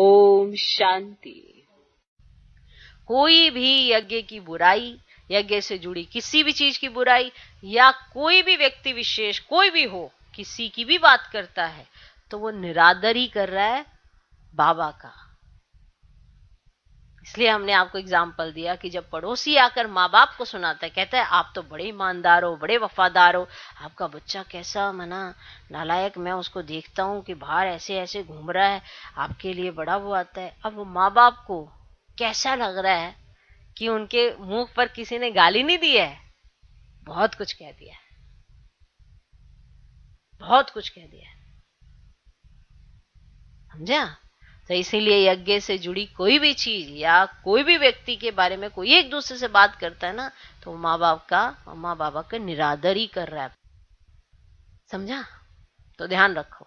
ओम शांति कोई भी यज्ञ की बुराई यज्ञ से जुड़ी किसी भी चीज की बुराई या कोई भी व्यक्ति विशेष कोई भी हो किसी की भी बात करता है तो वो निरादर ही कर रहा है बाबा का इसलिए हमने आपको एग्जाम्पल दिया कि जब पड़ोसी आकर माँ बाप को सुनाता है कहता है आप तो बड़े ईमानदार हो बड़े वफादार हो आपका बच्चा कैसा मना नालायक मैं उसको देखता हूँ कि बाहर ऐसे ऐसे घूम रहा है आपके लिए बड़ा वो आता है अब माँ बाप को कैसा लग रहा है कि उनके मुंह पर किसी ने गाली नहीं दी है बहुत कुछ कह दिया है बहुत कुछ कह दिया है समझा तो इसीलिए यज्ञ से जुड़ी कोई भी चीज या कोई भी व्यक्ति के बारे में कोई एक दूसरे से बात करता है ना तो माँ बाप का माँ बाबा का निरादर ही कर रहा है समझा तो ध्यान रखो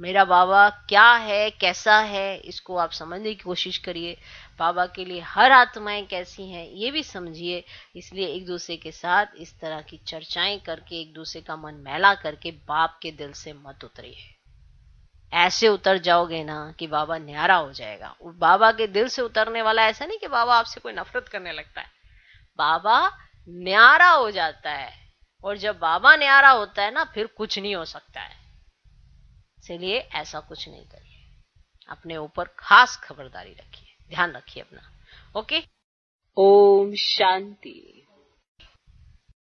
मेरा बाबा क्या है कैसा है इसको आप समझने की कोशिश करिए बाबा के लिए हर आत्माएं कैसी हैं ये भी समझिए इसलिए एक दूसरे के साथ इस तरह की चर्चाएं करके एक दूसरे का मन मैला करके बाप के दिल से मत उतरिए ऐसे उतर जाओगे ना कि बाबा न्यारा हो जाएगा बाबा के दिल से उतरने वाला ऐसा नहीं कि बाबा आपसे कोई नफरत करने लगता है बाबा न्यारा हो जाता है और जब बाबा न्यारा होता है ना फिर कुछ नहीं हो सकता है इसलिए ऐसा कुछ नहीं करिए अपने ऊपर खास खबरदारी रखिए ध्यान रखिए अपना ओके ओम शांति